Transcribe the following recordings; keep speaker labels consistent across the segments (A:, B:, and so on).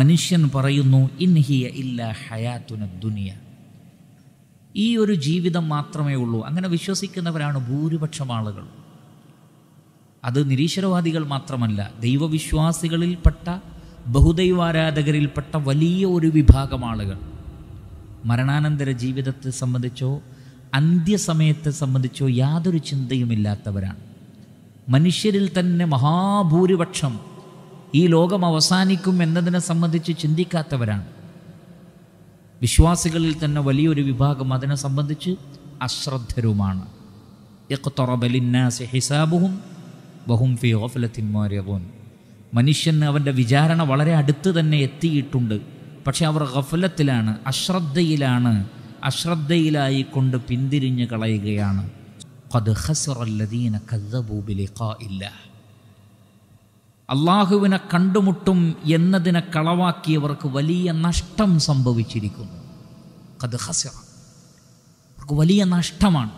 A: മനുഷ്യൻ പറയുന്നു ഇൻഹിയ ഇല്ല ഹയാത്തുന ദുനിയ ഈ ഒരു ജീവിതം മാത്രമേ ഉള്ളൂ അങ്ങനെ വിശ്വസിക്കുന്നവരാണ് ഭൂരിപക്ഷം ആളുകൾ അത് നിരീശ്വരവാദികൾ മാത്രമല്ല ദൈവവിശ്വാസികളിൽപ്പെട്ട ബഹുദൈവാരാധകരിൽപ്പെട്ട വലിയ ഒരു വിഭാഗം ആളുകൾ മരണാനന്തര ജീവിതത്തെ സംബന്ധിച്ചോ അന്ത്യസമയത്തെ സംബന്ധിച്ചോ യാതൊരു ചിന്തയുമില്ലാത്തവരാണ് മനുഷ്യരിൽ തന്നെ മഹാഭൂരിപക്ഷം ഈ ലോകം അവസാനിക്കും എന്നതിനെ സംബന്ധിച്ച് ചിന്തിക്കാത്തവരാണ് വിശ്വാസികളിൽ തന്നെ വലിയൊരു വിഭാഗം അതിനെ സംബന്ധിച്ച് അശ്രദ്ധരുമാണ് ഹിസാബുഹും ബഹും ഫി ഓഫലത്തിൻ മനുഷ്യന് അവൻ്റെ വിചാരണ വളരെ അടുത്ത് തന്നെ എത്തിയിട്ടുണ്ട് പക്ഷെ അവർ ഗഫലത്തിലാണ് അശ്രദ്ധയിലാണ് അശ്രദ്ധയിലായി കൊണ്ട് പിന്തിരിഞ്ഞ് കളയുകയാണ് ഖദ് ഖസറല്ലദീന കദ്ദബൂ ബിലിഖാഇല്ലാഹ് അള്ളാഹുവിനെ കണ്ടുമുട്ടും എന്നതിനെ കളവാക്കിയവർക്ക് വലിയ നഷ്ടം സംഭവിച്ചിരിക്കുന്നു കത് ഹസറ അവർക്ക് വലിയ നഷ്ടമാണ്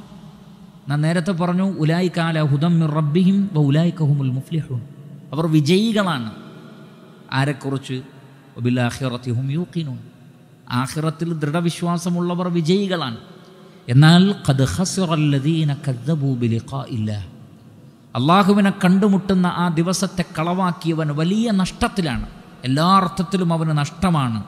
A: ഞാൻ നേരത്തെ പറഞ്ഞു ഉലായിക്കാല ഹുദം റബ്ബിഹിം വ ഉലായിക്കഹുമുൽ മുഫ്ലിഹും അവർ വിജയികളാണ് ആരെക്കുറിച്ച് ബില്ലാഹിറത്തിഹും യൂക്കിനും ആഹിറത്തിൽ ദൃഢവിശ്വാസമുള്ളവർ വിജയികളാണ് എന്നാൽ കത് ഹസറല്ലദീന കദ്ദബൂ ബിലിഖാ അള്ളാഹുവിനെ കണ്ടുമുട്ടുന്ന ആ ദിവസത്തെ കളവാക്കിയവൻ വലിയ നഷ്ടത്തിലാണ് എല്ലാ അർത്ഥത്തിലും അവന് നഷ്ടമാണ്